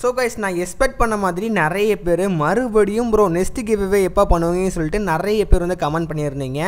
so guys நான் expect பண்ண மாதிரி நிறைய பேர் மறுபடியும் ப்ரோ நெஸ்ட் கிவ்வே எப்போ பண்ணுவீங்கன்னு சொல்லிட்டு நிறைய பேர் வந்து கமெண்ட் பண்ணியிருந்தீங்க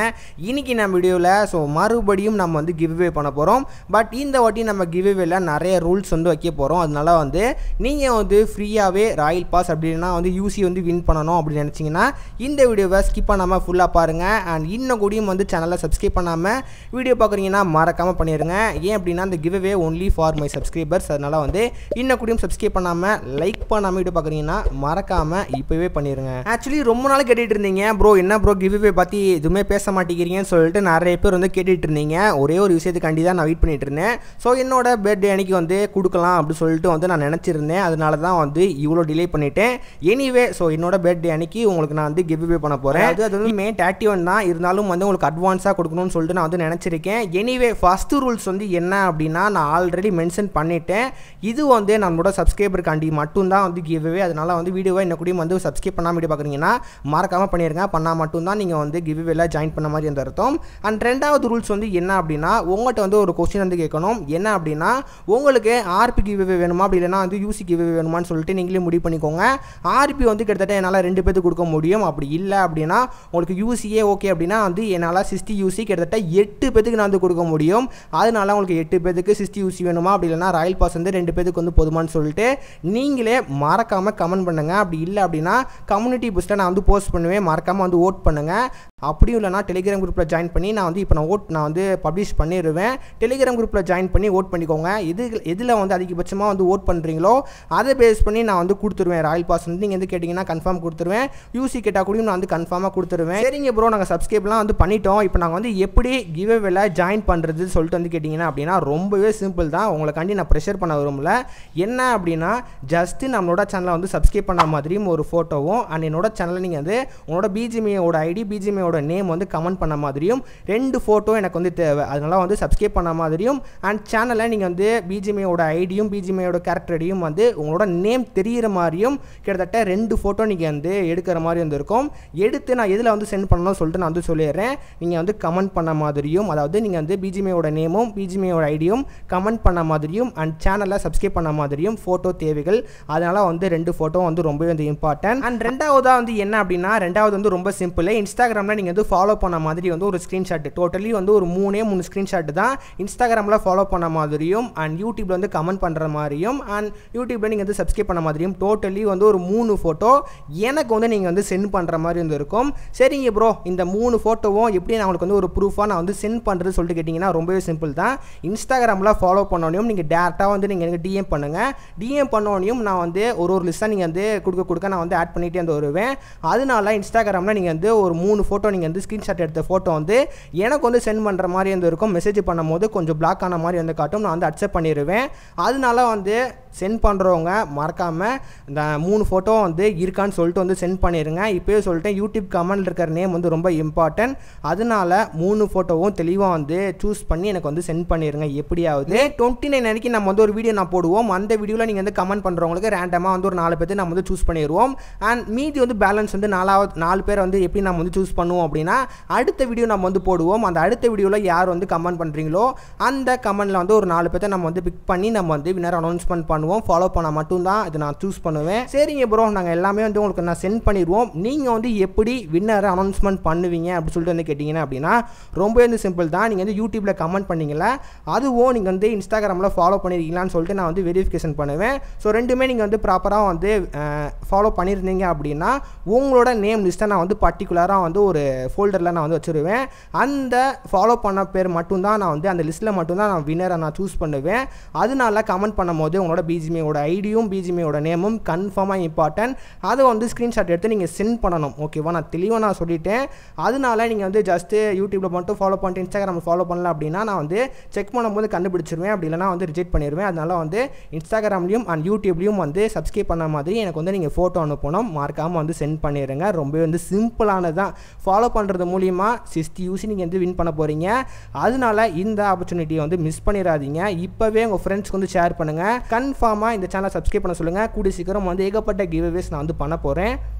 இன்றைக்கி நம்ம வீடியோவில் ஸோ மறுபடியும் நம்ம வந்து கிவ்வே பண்ண போகிறோம் பட் இந்த வாட்டி நம்ம கிவ்வேல நிறைய ரூல்ஸ் வந்து வைக்க போகிறோம் அதனால வந்து நீங்கள் வந்து ஃப்ரீயாகவே ராயல் பாஸ் அப்படின்னா வந்து யூசி வந்து வின் பண்ணணும் அப்படின்னு நினச்சிங்கன்னா இந்த வீடியோவை ஸ்கிப் பண்ணாமல் ஃபுல்லாக பாருங்கள் அண்ட் இன்னும் கூடியும் வந்து சேனலை சப்ஸ்கிரைப் பண்ணாமல் வீடியோ பார்க்குறீங்கன்னா மறக்காமல் பண்ணிடுங்க ஏன் அப்படின்னா அந்த giveaway only for my subscribers அதனால் வந்து இன்னும் கூடியும் சப்ஸ்கிரைப் பண்ணாமல் லைக் பண்ணாமல் வீடு பார்க்குறீங்கன்னா மறக்காமல் இப்போவே பண்ணிடுங்க ஆக்சுவலி ரொம்ப நாள் கேட்டுட்டு இருந்தீங்க ப்ரோ என்ன ப்ரோ கிவ்வே பத்தி எதுவுமே பேச மாட்டேங்கிறீங்கன்னு சொல்லிட்டு நிறைய பேர் வந்து கேட்டுட்டு இருந்தீங்க ஒரே ஒரு விஷயத்துக்காண்டி தான் நான் வெயிட் பண்ணிட்டு இருந்தேன் ஸோ என்னோட பர்த்டே அன்னைக்கு வந்து கொடுக்கலாம் அப்படின்னு சொல்லிட்டு வந்து நான் நினச்சிருந்தேன் அதனால தான் வந்து இவ்வளோ டிலே பண்ணிட்டேன் எனிவே ஸோ என்னோட பர்த்டே அன்னைக்கு உங்களுக்கு நான் வந்து கிவ்வே பண்ண போகிறேன் அது அது வந்து மெயின் ஒன் தான் இருந்தாலும் வந்து உங்களுக்கு அட்வான்ஸாக கொடுக்கணும்னு சொல்லிட்டு நான் வந்து நினச்சிருக்கேன் எனிவே ஃபஸ்ட்டு ரூல்ஸ் வந்து என்ன அப்படின்னா நான் ஆல்ரெடி மென்ஷன் பண்ணிட்டேன் இது வந்து நம்மளோட சப்ஸ்கிரைபருக்காண்டி அப்படி மட்டும்தான் வந்து கிவ்வே அதனால் வந்து வீடியோவை என்ன கூடயும் வந்து சப்ஸ்கிரைப் பண்ணாமல் வீடியோ பார்க்குறீங்கன்னா மறக்காமல் பண்ணிடுங்க பண்ணால் மட்டும்தான் நீங்கள் வந்து கிவ்வேல ஜாயின் பண்ண மாதிரி அந்த அர்த்தம் அண்ட் ரெண்டாவது ரூல்ஸ் வந்து என்ன அப்படின்னா உங்கள்கிட்ட வந்து ஒரு கொஸ்டின் வந்து கேட்கணும் என்ன அப்படின்னா உங்களுக்கு ஆர்பி கிவ்வே வேணுமா அப்படி இல்லைனா வந்து யூசி கிவ்வே வேணுமான்னு சொல்லிட்டு நீங்களே முடிவு பண்ணிக்கோங்க ஆர்பி வந்து கிட்டத்தட்ட என்னால் ரெண்டு பேர்த்துக்கு கொடுக்க முடியும் அப்படி இல்லை அப்படின்னா உங்களுக்கு யூசியே ஓகே அப்படின்னா வந்து என்னால் சிக்ஸ்டி யூசி கிட்டத்தட்ட எட்டு பேத்துக்கு நான் வந்து கொடுக்க முடியும் அதனால உங்களுக்கு எட்டு பேத்துக்கு சிக்ஸ்டி யூசி வேணுமா அப்படி இல்லைனா ராயல் பாஸ் வந்து ரெண்டு பேத்துக்கு வந்து போதுமானு சொல்லிட்டு நீங்களே மறக்காமல் கமெண்ட் பண்ணுங்கள் அப்படி இல்லை அப்படின்னா கம்யூனிட்டி புஸ்ட்டில் நான் வந்து போஸ்ட் பண்ணுவேன் மறக்காமல் வந்து ஓட் பண்ணுங்கள் அப்படியும் இல்லைனா டெலிகிராம் குரூப்பில் ஜாயின் பண்ணி நான் வந்து இப்போ நான் ஓட் நான் வந்து பப்ளிஷ் பண்ணிடுவேன் டெலிகிராம் குரூப்பில் ஜாயின் பண்ணி ஓட் பண்ணிக்கோங்க எது எதில் வந்து அதிகபட்சமாக வந்து ஓட் பண்ணுறீங்களோ அதை பேஸ் பண்ணி நான் வந்து கொடுத்துருவேன் ராயல் பாஸ் வந்து நீங்கள் வந்து கேட்டிங்கன்னா கன்ஃபார்ம் கொடுத்துருவேன் யூசி கேட்டால் கூடயும் நான் வந்து கன்ஃபார்மாக கொடுத்துருவேன் சரிங்க ப்ரோ நாங்கள் சப்ஸ்கிரைப்லாம் வந்து பண்ணிட்டோம் இப்போ நாங்கள் வந்து எப்படி கிவ் வேலை ஜாயின் பண்ணுறது சொல்லிட்டு வந்து கேட்டிங்கன்னா அப்படின்னா ரொம்பவே சிம்பிள் தான் உங்களுக்காண்டி நான் ப்ரெஷர் பண்ண வரும்ல என்ன அப்படின்னா ஜஸ்ட்டு நம்மளோட சேனலை வந்து சப்ஸ்கிரைப் பண்ண மாதிரியும் ஒரு ஃபோட்டோவும் அண்ட் என்னோட சேனலை நீங்கள் வந்து உன்னோட பிஜிமியோட ஐடி பிஜிமியோட நேம் வந்து கமெண்ட் பண்ண மாதிரியும் ரெண்டு ஃபோட்டோ எனக்கு வந்து தேவை அதனால் வந்து சப்ஸ்கிரைப் பண்ண மாதிரியும் அண்ட் சேனலை நீங்கள் வந்து பிஜிமியோட ஐடியும் பிஜிமியோட ஐடியும் வந்து உங்களோட நேம் தெரிகிற மாதிரியும் கிட்டத்தட்ட ரெண்டு ஃபோட்டோ நீங்கள் வந்து எடுக்கிற மாதிரி வந்துருக்கும் எடுத்து நான் எதில் வந்து சென்ட் பண்ணணும்னு சொல்லிட்டு நான் வந்து சொல்லிடுறேன் நீங்கள் வந்து கமெண்ட் பண்ண மாதிரியும் அதாவது நீங்கள் வந்து பிஜிமியோட நேமும் பிஜிமியோட ஐடியும் கமெண்ட் பண்ண மாதிரியும் அண்ட் சேனலை சப்ஸ்கிரைப் பண்ண மாதிரியும் ஃபோட்டோ தேவைகள் நண்பர்கள் அதனால் வந்து ரெண்டு ஃபோட்டோ வந்து ரொம்பவே வந்து இம்பார்ட்டன்ட் அண்ட் ரெண்டாவதாக வந்து என்ன அப்படின்னா ரெண்டாவது வந்து ரொம்ப சிம்பிள் இன்ஸ்டாகிராமில் நீங்கள் வந்து ஃபாலோ பண்ண மாதிரி வந்து ஒரு ஸ்க்ரீன்ஷாட் டோட்டலி வந்து ஒரு மூணே மூணு ஸ்க்ரீன்ஷாட் தான் இன்ஸ்டாகிராமில் ஃபாலோ பண்ண மாதிரியும் அண்ட் யூடியூப்ல வந்து கமெண்ட் பண்ணுற மாதிரியும் அண்ட் யூடியூப்ல நீங்கள் வந்து சப்ஸ்கிரைப் பண்ண மாதிரியும் டோட்டலி வந்து ஒரு மூணு ஃபோட்டோ எனக்கு வந்து நீங்கள் வந்து சென்ட் பண்ணுற மாதிரி வந்து இருக்கும் சரிங்க ப்ரோ இந்த மூணு ஃபோட்டோவும் எப்படி நான் உங்களுக்கு வந்து ஒரு ப்ரூஃபாக நான் வந்து சென்ட் பண்ணுறது சொல்லிட்டு கேட்டிங்கன்னா ரொம்பவே சிம்பிள் தான் இன்ஸ்டாகிராமில் ஃபாலோ பண்ணோடனையும் நீங்கள் டேரெக்டாக வந்து நீங்கள் எனக்கு டிஎம் பண்ணுங்கள் டிஎம் பண்ண பண்ணோடனையும் நான் வந்து ஒரு ஒரு லிஸ்ட்டாக நீங்கள் வந்து கொடுக்க கொடுக்க நான் வந்து ஆட் பண்ணிகிட்டே வந்து வருவேன் அதனால இன்ஸ்டாகிராமில் நீங்கள் வந்து ஒரு மூணு ஃபோட்டோ நீங்கள் வந்து ஸ்க்ரீன்ஷாட் எடுத்த ஃபோட்டோ வந்து எனக்கு வந்து சென்ட் பண்ணுற மாதிரி வந்து இருக்கும் மெசேஜ் பண்ணும்போது கொஞ்சம் பிளாக் ஆன மாதிரி வந்து காட்டும் நான் வந்து அக்செப்ட் பண்ணிடுவேன் அதனால வந்து சென்ட் பண்ணுறவங்க மறக்காமல் இந்த மூணு ஃபோட்டோ வந்து இருக்கான்னு சொல்லிட்டு வந்து சென்ட் பண்ணிடுங்க இப்போயே சொல்லிட்டேன் யூடியூப் கமெண்ட் இருக்கிற நேம் வந்து ரொம்ப இம்பார்ட்டன்ட் அதனால மூணு ஃபோட்டோவும் தெளிவாக வந்து சூஸ் பண்ணி எனக்கு வந்து சென்ட் பண்ணிடுங்க எப்படியாவது டுவெண்ட்டி நைன் அன்னைக்கு நம்ம வந்து ஒரு வீடியோ நான் போடுவோம் அந்த வீடியோவில் நீங்கள் வந்து கமெண்ட் பண்ணுறவங்களுக்கு ரேண்டமாக வந்து ஒரு நாலு பேர்த்து நம்ம வந்து சூஸ் பண்ணிடுவோம் அண்ட் மீதி வந்து பேலன்ஸ் வந்து நாலாவது நாலு பேர் வந்து எப்படி நம்ம வந்து சூஸ் பண்ணுவோம் அப்படின்னா அடுத்த வீடியோ நம்ம வந்து போடுவோம் அந்த அடுத்த வீடியோவில் யார் வந்து கமெண்ட் பண்ணுறீங்களோ அந்த கமெண்ட்டில் வந்து ஒரு நாலு பேர்த்தை நம்ம வந்து பிக் பண்ணி நம்ம வந்து வினர் அனௌன்ஸ்மெண்ட் பண்ணுவோம் ஃபாலோ பண்ணால் மட்டும்தான் இதை நான் சூஸ் பண்ணுவேன் சரிங்க ப்ரோ நாங்கள் எல்லாமே வந்து உங்களுக்கு நான் சென்ட் பண்ணிடுவோம் நீங்கள் வந்து எப்படி வின்னரை அனௌன்ஸ்மெண்ட் பண்ணுவீங்க அப்படின்னு சொல்லிட்டு வந்து கேட்டிங்கன்னா அப்படின்னா ரொம்பவே வந்து சிம்பிள் தான் நீங்கள் வந்து யூடியூப்பில் கமெண்ட் பண்ணிங்களா அதுவும் நீங்கள் வந்து இன்ஸ்டாகிராமில் ஃபாலோ பண்ணிருக்கீங்களான்னு சொல்லிட்டு நான் வந்து வெரிஃபிகேஷன் பண்ணுவேன் ஸோ ரெண்டுமே நீங்கள் வந்து ப்ராப்பராக வந்து ஃபாலோ பண்ணியிருந்தீங்க அப்படின்னா உங்களோட நேம் லிஸ்ட்டை நான் வந்து பர்டிகுலராக வந்து ஒரு ஃபோல்டரில் நான் வந்து வச்சுருவேன் அந்த ஃபாலோ பண்ண பேர் மட்டும்தான் நான் வந்து அந்த லிஸ்ட்டில் மட்டும்தான் நான் வின்னரை நான் சூஸ் பண்ணுவேன் அதனால கமெண்ட் பண்ணும்போது உங்களோட பிஜிமியோட ஐடியும் பிஜிமியோட நேமும் கன்ஃபார்மாக இம்பார்ட்டன்ட் அதை வந்து ஸ்க்ரீன்ஷாட் எடுத்து நீங்கள் சென்ட் பண்ணணும் ஓகேவா நான் தெளிவாக நான் சொல்லிட்டேன் அதனால நீங்கள் வந்து ஜஸ்ட்டு யூடியூப்பில் மட்டும் ஃபாலோ பண்ணிட்டு இன்ஸ்டாகிராமில் ஃபாலோ பண்ணல அப்படின்னா நான் வந்து செக் பண்ணும்போது கண்டுபிடிச்சிருவேன் அப்படி இல்லைனா வந்து ரிஜெக்ட் பண்ணிடுவேன் அதனால் வந்து இன்ஸ்டாகிராம்லேயும் அண்ட் யூடியூப் யூடியூப்லேயும் வந்து சப்ஸ்கிரைப் பண்ண மாதிரி எனக்கு வந்து நீங்கள் ஃபோட்டோ அனுப்பணும் மார்க்காமல் வந்து சென்ட் பண்ணிடுங்க ரொம்பவே வந்து சிம்பிளானது தான் ஃபாலோ பண்ணுறது மூலிமா சிக்ஸ்டி யூஸ் நீங்கள் வந்து வின் பண்ண போகிறீங்க அதனால இந்த ஆப்பர்ச்சுனிட்டியை வந்து மிஸ் பண்ணிடாதீங்க இப்போவே உங்கள் ஃப்ரெண்ட்ஸ்க்கு வந்து ஷேர் பண்ணுங்கள் கன்ஃபார்மாக இந்த சேனலை சப்ஸ்கிரைப் பண்ண சொல்லுங்கள் கூடிய சீக்கிரம் வந்து ஏகப்பட்ட கிவ்வேஸ் நான் வந்து பண்ண போகிறேன்